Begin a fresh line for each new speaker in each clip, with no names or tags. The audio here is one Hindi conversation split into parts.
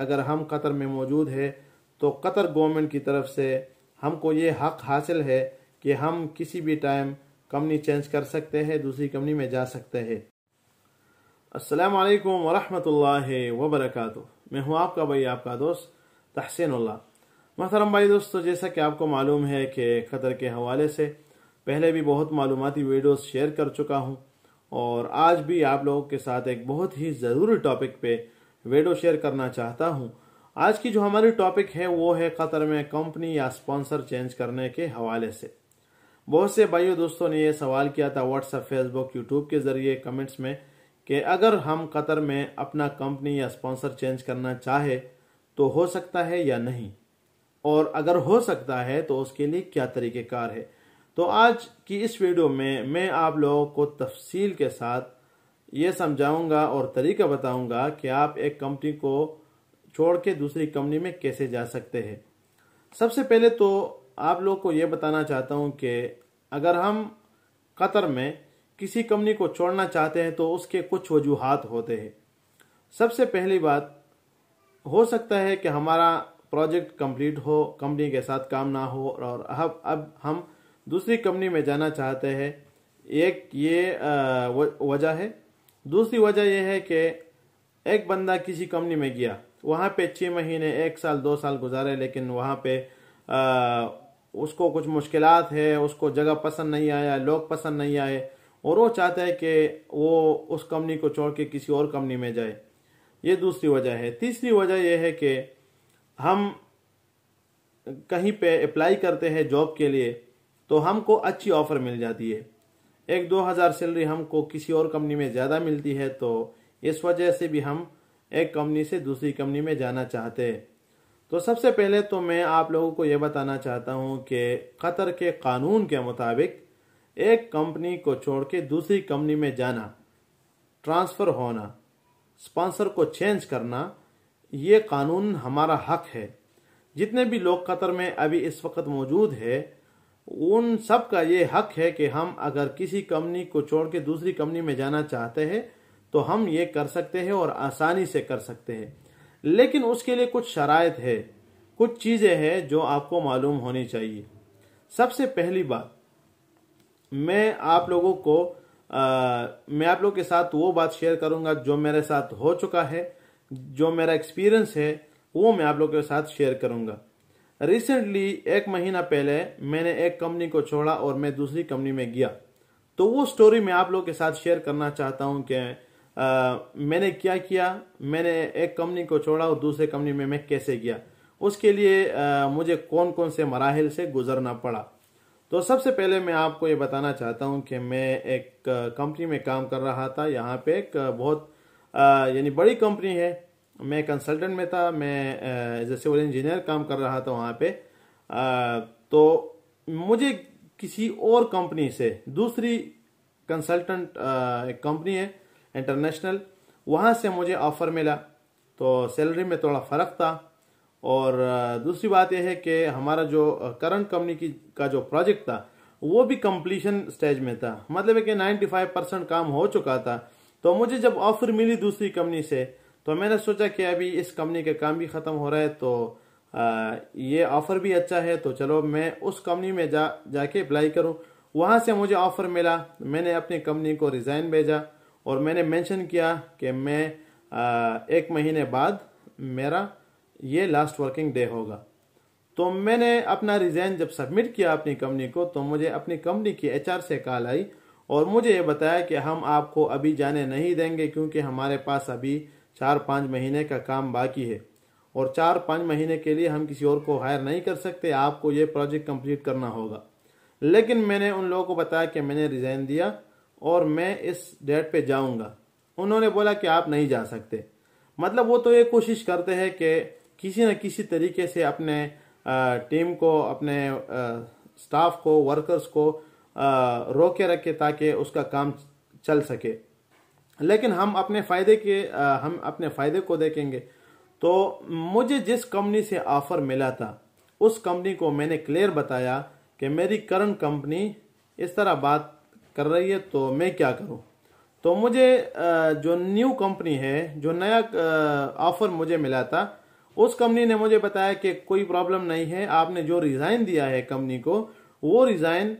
अगर हम कतर में मौजूद है तो कतर गवर्नमेंट की तरफ से हमको ये हक हासिल है कि हम किसी भी टाइम कंपनी चेंज कर सकते हैं दूसरी कंपनी में जा सकते हैं अस्सलाम वालेकुम वरहमतुल्लाह वबरकatuh मैं हूँ आपका भाई आपका दोस्त तहसीनुल्लाह महतरम भाई दोस्तों जैसा कि आपको मालूम है कि क़तर के हवाले से पहले भी बहुत मालूमती वीडियोस शेयर कर चुका हूँ और आज भी आप लोगों के साथ एक बहुत ही ज़रूरी टॉपिक पे वीडियो शेयर करना चाहता हूँ आज की जो हमारी टॉपिक है वो है कतर में कंपनी या स्पॉन्सर चेंज करने के हवाले से बहुत से भाइयों दोस्तों ने यह सवाल किया था व्हाट्सएप फेसबुक यूट्यूब के ज़रिए कमेंट्स में कि अगर हम कतर में अपना कंपनी या स्पॉन्सर चेंज करना चाहे तो हो सकता है या नहीं और अगर हो सकता है तो उसके लिए क्या तरीक़ेकार है तो आज की इस वीडियो में मैं आप लोगों को तफसील के साथ ये समझाऊंगा और तरीका बताऊंगा कि आप एक कंपनी को छोड़ के दूसरी कंपनी में कैसे जा सकते हैं सबसे पहले तो आप लोग को ये बताना चाहता हूँ कि अगर हम कतर में किसी कंपनी को छोड़ना चाहते हैं तो उसके कुछ वजूहत होते हैं सबसे पहली बात हो सकता है कि हमारा प्रोजेक्ट कंप्लीट हो कंपनी के साथ काम ना हो और अब अब हम दूसरी कंपनी में जाना चाहते हैं एक ये वजह है दूसरी वजह यह है कि एक बंदा किसी कंपनी में गया वहाँ पे छः महीने एक साल दो साल गुजारे लेकिन वहाँ पे आ, उसको कुछ मुश्किल है उसको जगह पसंद नहीं आया लोग पसंद नहीं आए और वो चाहता है कि वो उस कंपनी को छोड़ के किसी और कंपनी में जाए ये दूसरी वजह है तीसरी वजह यह है कि हम कहीं पे अप्लाई करते हैं जॉब के लिए तो हमको अच्छी ऑफ़र मिल जाती है एक दो हज़ार सैलरी हमको किसी और कंपनी में ज़्यादा मिलती है तो इस वजह से भी हम एक कंपनी से दूसरी कंपनी में जाना चाहते तो सबसे पहले तो मैं आप लोगों को ये बताना चाहता हूँ कि क़तर के कानून के मुताबिक एक कंपनी को छोड़ के दूसरी कंपनी में जाना ट्रांसफ़र होना स्पॉन्सर को चेंज करना ये कानून हमारा हक है जितने भी लोग कतर में अभी इस वक्त मौजूद है उन सब का ये हक है कि हम अगर किसी कंपनी को छोड़ के दूसरी कंपनी में जाना चाहते हैं तो हम ये कर सकते हैं और आसानी से कर सकते हैं लेकिन उसके लिए कुछ शराय है कुछ चीज़ें हैं जो आपको मालूम होनी चाहिए सबसे पहली बात मैं आप लोगों को आ, मैं आप लोगों के साथ वो बात शेयर करूंगा जो मेरे साथ हो चुका है जो मेरा एक्सपीरियंस है वो मैं आप लोगों के साथ शेयर करूंगा रिसेंटली एक महीना पहले मैंने एक कंपनी को छोड़ा और मैं दूसरी कंपनी में गया तो वो स्टोरी मैं आप लोगों के साथ शेयर करना चाहता हूँ कि मैंने क्या किया मैंने एक कंपनी को छोड़ा और दूसरे कंपनी में मैं कैसे गया उसके लिए आ, मुझे कौन कौन से मराहल से गुजरना पड़ा तो सबसे पहले मैं आपको ये बताना चाहता हूँ कि मैं एक कंपनी में काम कर रहा था यहाँ पे एक बहुत यानी बड़ी कंपनी है मैं कंसल्टेंट में था मैं एज ए सिविल इंजीनियर काम कर रहा था वहाँ पे आ, तो मुझे किसी और कंपनी से दूसरी कंसल्टेंट एक कंपनी है इंटरनेशनल वहाँ से मुझे ऑफ़र मिला तो सैलरी में थोड़ा फ़र्क था और दूसरी बात यह है कि हमारा जो करंट कंपनी की का जो प्रोजेक्ट था वो भी कंप्लीशन स्टेज में था मतलब है कि 95 परसेंट काम हो चुका था तो मुझे जब ऑफ़र मिली दूसरी कंपनी से तो मैंने सोचा कि अभी इस कंपनी का काम भी ख़त्म हो रहा है तो आ, ये ऑफ़र भी अच्छा है तो चलो मैं उस कंपनी में जा जाके अप्लाई करूँ वहाँ से मुझे ऑफ़र मिला मैंने अपनी कंपनी को रिज़ाइन भेजा और मैंने मेंशन किया कि मैं आ, एक महीने बाद मेरा ये लास्ट वर्किंग डे होगा तो मैंने अपना रिज़ाइन जब सबमिट किया अपनी कंपनी को तो मुझे अपनी कंपनी की एच से कॉल आई और मुझे ये बताया कि हम आपको अभी जाने नहीं देंगे क्योंकि हमारे पास अभी चार पाँच महीने का काम बाकी है और चार पाँच महीने के लिए हम किसी और को हायर नहीं कर सकते आपको ये प्रोजेक्ट कंप्लीट करना होगा लेकिन मैंने उन लोगों को बताया कि मैंने रिज़ाइन दिया और मैं इस डेट पे जाऊंगा उन्होंने बोला कि आप नहीं जा सकते मतलब वो तो ये कोशिश करते हैं कि किसी न किसी तरीके से अपने टीम को अपने स्टाफ को वर्कर्स को रोके रखे ताकि उसका काम चल सके लेकिन हम अपने फ़ायदे के हम अपने फ़ायदे को देखेंगे तो मुझे जिस कंपनी से ऑफ़र मिला था उस कंपनी को मैंने क्लियर बताया कि मेरी करंट कंपनी इस तरह बात कर रही है तो मैं क्या करूं तो मुझे जो न्यू कंपनी है जो नया ऑफ़र मुझे मिला था उस कंपनी ने मुझे बताया कि कोई प्रॉब्लम नहीं है आपने जो रिज़ाइन दिया है कंपनी को वो रिज़ाइन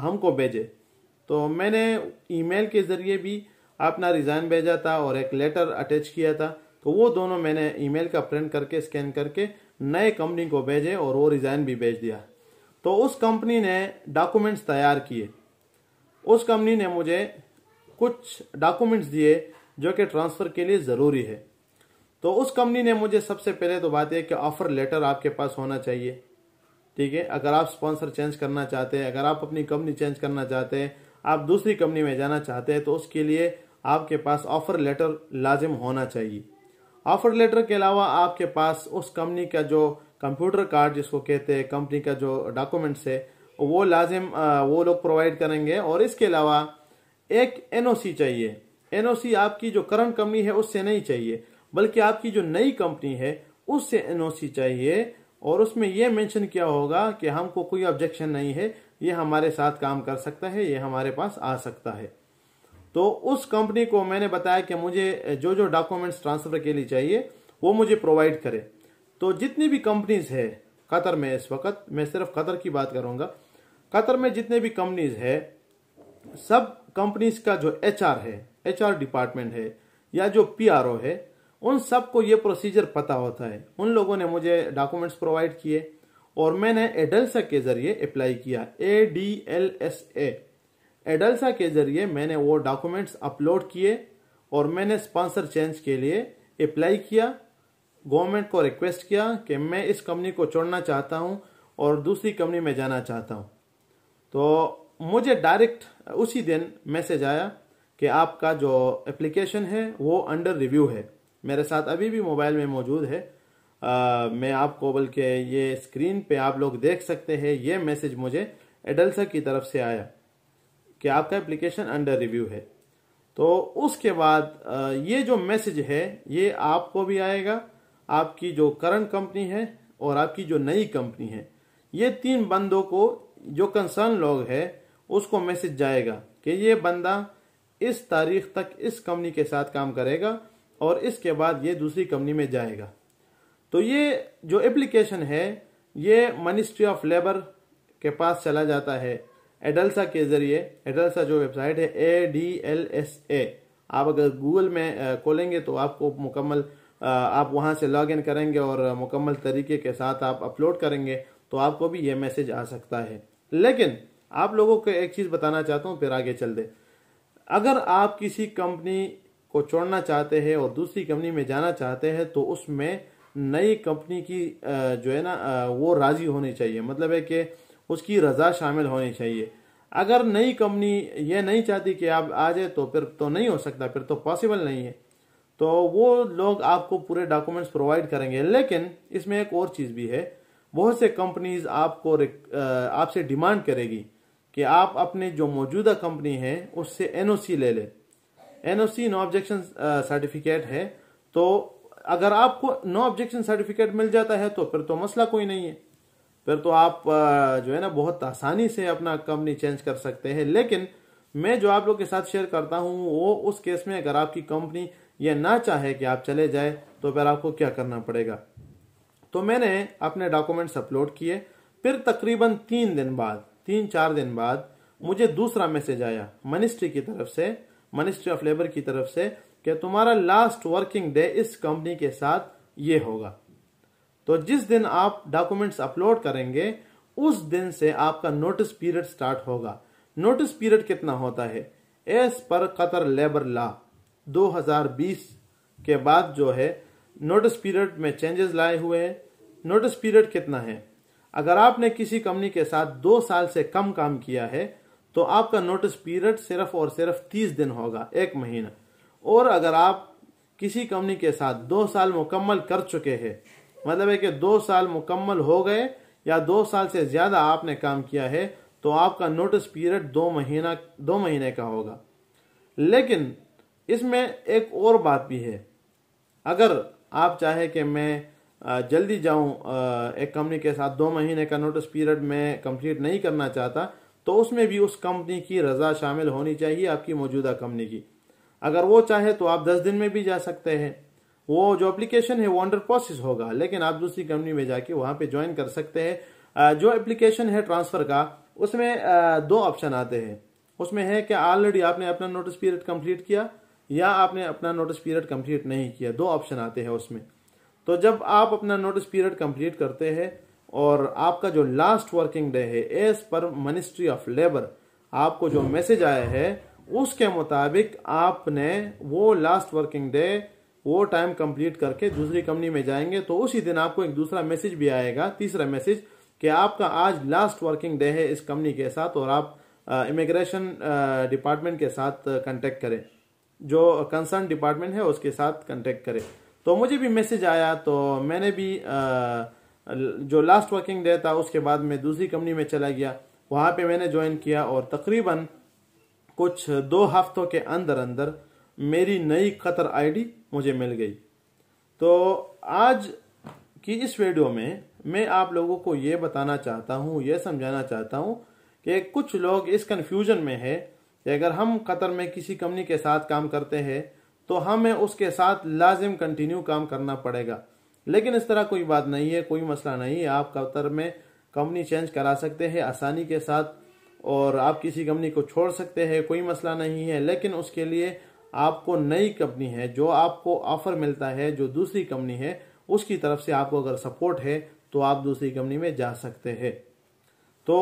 हमको भेजे तो मैंने ईमेल के ज़रिए भी अपना रिज़ाइन भेजा था और एक लेटर अटैच किया था तो वो दोनों मैंने ईमेल का प्रिंट करके स्कैन करके नए कंपनी को भेजे और वो रिज़ाइन भी भेज दिया तो उस कंपनी ने डॉक्यूमेंट्स तैयार किए उस कंपनी ने मुझे कुछ डॉक्यूमेंट्स दिए जो कि ट्रांसफ़र के लिए ज़रूरी है तो उस कंपनी ने मुझे सबसे पहले तो बात यह कि ऑफ़र लेटर आपके पास होना चाहिए ठीक है अगर आप स्पॉन्सर चेंज करना चाहते हैं अगर आप अपनी कंपनी चेंज करना चाहते हैं आप दूसरी कंपनी में जाना चाहते हैं तो उसके लिए आपके पास ऑफ़र लेटर लाजिम होना चाहिए ऑफ़र लेटर के अलावा आपके पास उस कंपनी का जो कंप्यूटर कार्ड जिसको कहते हैं कंपनी का जो डॉक्यूमेंट्स है वो लाजिम वो लोग प्रोवाइड करेंगे और इसके अलावा एक एनओसी चाहिए एनओसी आपकी जो करंट कंपनी है उससे नहीं चाहिए बल्कि आपकी जो नई कंपनी है उससे एनओसी चाहिए और उसमें यह मेंशन किया होगा कि हमको कोई ऑब्जेक्शन नहीं है ये हमारे साथ काम कर सकता है ये हमारे पास आ सकता है तो उस कंपनी को मैंने बताया कि मुझे जो जो डॉक्यूमेंट्स ट्रांसफ़र के लिए चाहिए वो मुझे प्रोवाइड करे तो जितनी भी कंपनीज़ है कतर में इस वक्त मैं सिर्फ कतर की बात करूंगा कतर में जितने भी कंपनीज़ है सब कंपनीज़ का जो एच है एच डिपार्टमेंट है या जो पी है उन सबको ये प्रोसीजर पता होता है उन लोगों ने मुझे डॉक्यूमेंट्स प्रोवाइड किए और मैंने एडल्सा के ज़रिए अप्लाई किया A D L S A ADLSA के जरिए मैंने वो डॉक्यूमेंट्स अपलोड किए और मैंने स्पॉन्सर चेंज के लिए अप्लाई किया गवर्नमेंट को रिक्वेस्ट किया कि मैं इस कंपनी को छोड़ना चाहता हूँ और दूसरी कंपनी में जाना चाहता हूँ तो मुझे डायरेक्ट उसी दिन मैसेज आया कि आपका जो एप्लीकेशन है वो अंडर रिव्यू है मेरे साथ अभी भी मोबाइल में मौजूद है आ, मैं आपको बल्कि ये स्क्रीन पे आप लोग देख सकते हैं ये मैसेज मुझे एडल्सा की तरफ से आया कि आपका एप्लीकेशन अंडर रिव्यू है तो उसके बाद ये जो मैसेज है ये आपको भी आएगा आपकी जो करंट कंपनी है और आपकी जो नई कंपनी है ये तीन बंदों को जो कंसर्न लोग है उसको मैसेज जाएगा कि ये बंदा इस तारीख तक इस कंपनी के साथ काम करेगा और इसके बाद ये दूसरी कंपनी में जाएगा तो ये जो एप्लीकेशन है ये मिनिस्ट्री ऑफ लेबर के पास चला जाता है एडल्सा के ज़रिए एडल्सा जो वेबसाइट है A D L S A आप अगर गूगल में खोलेंगे तो आपको मुकम्मल आप वहां से लॉग इन करेंगे और मुकम्मल तरीके के साथ आप अपलोड करेंगे तो आपको भी ये मैसेज आ सकता है लेकिन आप लोगों को एक चीज़ बताना चाहता हूँ फिर आगे चल दे अगर आप किसी कंपनी को छोड़ना चाहते हैं और दूसरी कंपनी में जाना चाहते हैं तो उसमें नई कंपनी की जो है ना वो राज़ी होनी चाहिए मतलब है कि उसकी रजा शामिल होनी चाहिए अगर नई कंपनी ये नहीं चाहती कि आप आ जाए तो फिर तो नहीं हो सकता फिर तो पॉसिबल नहीं है तो वो लोग आपको पूरे डॉक्यूमेंट्स प्रोवाइड करेंगे लेकिन इसमें एक और चीज़ भी है बहुत से कंपनीज आपको आपसे डिमांड करेगी कि आप अपने जो मौजूदा कंपनी है उससे एनओसी ले लें एनओसी नो ऑब्जेक्शन सर्टिफिकेट है तो अगर आपको नो ऑब्जेक्शन सर्टिफिकेट मिल जाता है तो फिर तो मसला कोई नहीं है फिर तो आप जो है ना बहुत आसानी से अपना कंपनी चेंज कर सकते हैं लेकिन मैं जो आप लोग के साथ शेयर करता हूँ वो उस केस में अगर आपकी कंपनी ये ना चाहे कि आप चले जाए तो फिर आपको क्या करना पड़ेगा तो मैंने अपने डॉक्यूमेंट्स अपलोड किए फिर तकरीबन तीन दिन बाद तीन चार दिन बाद मुझे दूसरा मैसेज आया मिनिस्ट्री की तरफ से मिनिस्ट्री ऑफ लेबर की तरफ से कि तुम्हारा लास्ट वर्किंग डे इस कंपनी के साथ ये होगा तो जिस दिन आप डॉक्यूमेंट्स अपलोड करेंगे उस दिन से आपका नोटिस पीरियड स्टार्ट होगा नोटिस पीरियड कितना होता है एस पर कतर लेबर लॉ 2020 के बाद जो है नोटिस पीरियड में चेंजेस लाए हुए हैं नोटिस पीरियड कितना है अगर आपने किसी कंपनी के साथ दो साल से कम काम किया है तो आपका नोटिस पीरियड सिर्फ और सिर्फ तीस दिन होगा एक महीना और अगर आप किसी कंपनी के साथ दो साल मुकम्मल कर चुके हैं मतलब है कि दो साल मुकम्मल हो गए या दो साल से ज़्यादा आपने काम किया है तो आपका नोटिस पीरियड दो महीना दो महीने का होगा लेकिन इसमें एक और बात भी है अगर आप चाहे कि मैं जल्दी जाऊं एक कंपनी के साथ दो महीने का नोटिस पीरियड में कंप्लीट नहीं करना चाहता तो उसमें भी उस कंपनी की रजा शामिल होनी चाहिए आपकी मौजूदा कंपनी की अगर वो चाहे तो आप दस दिन में भी जा सकते हैं वो जो एप्लीकेशन है वो अंडर प्रोसेस होगा लेकिन आप दूसरी कंपनी में जाके वहां पे ज्वाइन कर सकते हैं जो एप्लीकेशन है ट्रांसफ़र का उसमें दो ऑप्शन आते हैं उसमें है कि ऑलरेडी आपने अपना नोटिस पीरियड कंप्लीट किया या आपने अपना नोटिस पीरियड कंप्लीट नहीं किया दो ऑप्शन आते हैं उसमें तो जब आप अपना नोटिस पीरियड कंप्लीट करते हैं और आपका जो लास्ट वर्किंग डे है as per ministry of labour आपको जो मैसेज आया है उसके मुताबिक आपने वो लास्ट वर्किंग डे वो टाइम कंप्लीट करके दूसरी कंपनी में जाएंगे तो उसी दिन आपको एक दूसरा मैसेज भी आएगा तीसरा मैसेज कि आपका आज लास्ट वर्किंग डे है इस कंपनी के साथ और आप इमिग्रेशन डिपार्टमेंट के साथ कंटेक्ट करें जो कंसर्न डिपार्टमेंट है उसके साथ कंटेक्ट करें तो मुझे भी मैसेज आया तो मैंने भी आ, जो लास्ट वर्किंग डे था उसके बाद मैं दूसरी कंपनी में चला गया वहाँ पे मैंने ज्वाइन किया और तकरीबन कुछ दो हफ्तों के अंदर अंदर मेरी नई कतर आईडी मुझे मिल गई तो आज की इस वीडियो में मैं आप लोगों को ये बताना चाहता हूँ ये समझाना चाहता हूँ कि कुछ लोग इस कन्फ्यूजन में है कि अगर हम कतर में किसी कंपनी के साथ काम करते हैं तो हमें उसके साथ लाजिम कंटिन्यू काम करना पड़ेगा लेकिन इस तरह कोई बात नहीं है कोई मसला नहीं है आप कतर में कंपनी चेंज करा सकते हैं आसानी के साथ और आप किसी कंपनी को छोड़ सकते हैं कोई मसला नहीं है लेकिन उसके लिए आपको नई कंपनी है जो आपको ऑफर मिलता है जो दूसरी कंपनी है उसकी तरफ से आपको अगर सपोर्ट है तो आप दूसरी कंपनी में जा सकते हैं तो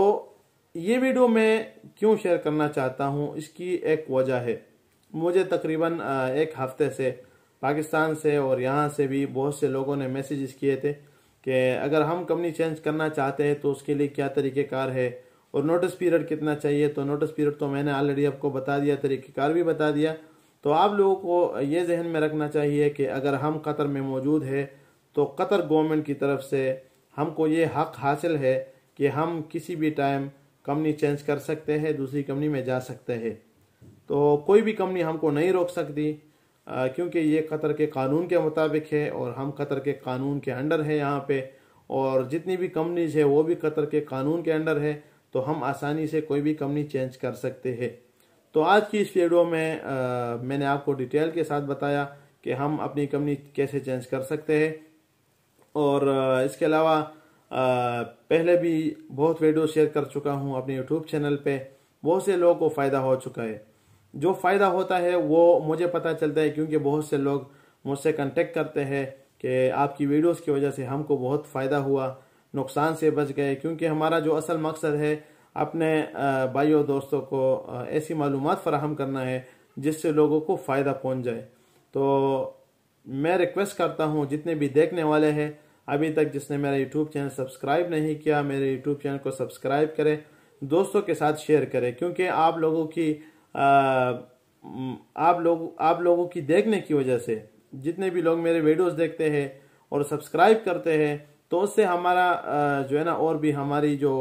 ये वीडियो मैं क्यों शेयर करना चाहता हूँ इसकी एक वजह है मुझे तकरीबन एक हफ्ते से पाकिस्तान से और यहाँ से भी बहुत से लोगों ने मैसेजेस किए थे कि अगर हम कंपनी चेंज करना चाहते हैं तो उसके लिए क्या तरीक़ेकार है और नोटिस पीरियड कितना चाहिए तो नोटिस पीरियड तो मैंने ऑलरेडी आपको बता दिया तरीक़ेकार भी बता दिया तो आप लोगों को ये जहन में रखना चाहिए कि अगर हम कतर में मौजूद है तो कतर गवर्नमेंट की तरफ से हमको ये हक हासिल है कि हम किसी भी टाइम कंपनी चेंज कर सकते हैं दूसरी कंपनी में जा सकते हैं तो कोई भी कंपनी हमको नहीं रोक सकती क्योंकि ये कतर के कानून के मुताबिक है और हम कतर के कानून के अंडर है यहाँ पे और जितनी भी कंपनीज है वो भी कतर के कानून के अंडर है तो हम आसानी से कोई भी कंपनी चेंज कर सकते हैं तो आज की इस वीडियो में आ, मैंने आपको डिटेल के साथ बताया कि हम अपनी कंपनी कैसे चेंज कर सकते हैं और आ, इसके अलावा पहले भी बहुत वीडियो शेयर कर चुका हूं अपने यूट्यूब चैनल पे बहुत से लोगों को फ़ायदा हो चुका है जो फ़ायदा होता है वो मुझे पता चलता है क्योंकि बहुत से लोग मुझसे कंटेक्ट करते हैं कि आपकी वीडियोज़ की वजह से हमको बहुत फ़ायदा हुआ नुकसान से बच गए क्योंकि हमारा जो असल मकसद है अपने भाई और दोस्तों को ऐसी मालूम फ़राहम करना है जिससे लोगों को फ़ायदा पहुँच जाए तो मैं रिक्वेस्ट करता हूँ जितने भी देखने वाले हैं अभी तक जिसने मेरा यूट्यूब चैनल सब्सक्राइब नहीं किया मेरे यूट्यूब चैनल को सब्सक्राइब करें दोस्तों के साथ शेयर करें क्योंकि आप लोगों की आप लोग आप लोगों की देखने की वजह से जितने भी लोग मेरे वीडियोस देखते हैं और सब्सक्राइब करते हैं तो उससे हमारा जो है ना और भी हमारी जो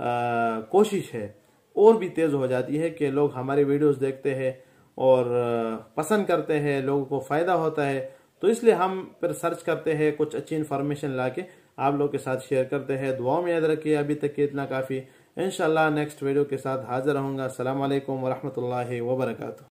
कोशिश है और भी तेज़ हो जाती है कि लोग हमारे वीडियोस देखते हैं और पसंद करते हैं लोगों को फ़ायदा होता है तो इसलिए हम फिर सर्च करते हैं कुछ अच्छी इन्फॉर्मेशन ला के आप लोग के साथ शेयर करते हैं दुआओं में याद रखिए अभी तक के इतना काफ़ी इन नेक्स्ट वीडियो के साथ हाजिर रहूँगा वरहमत वरहमल वर्का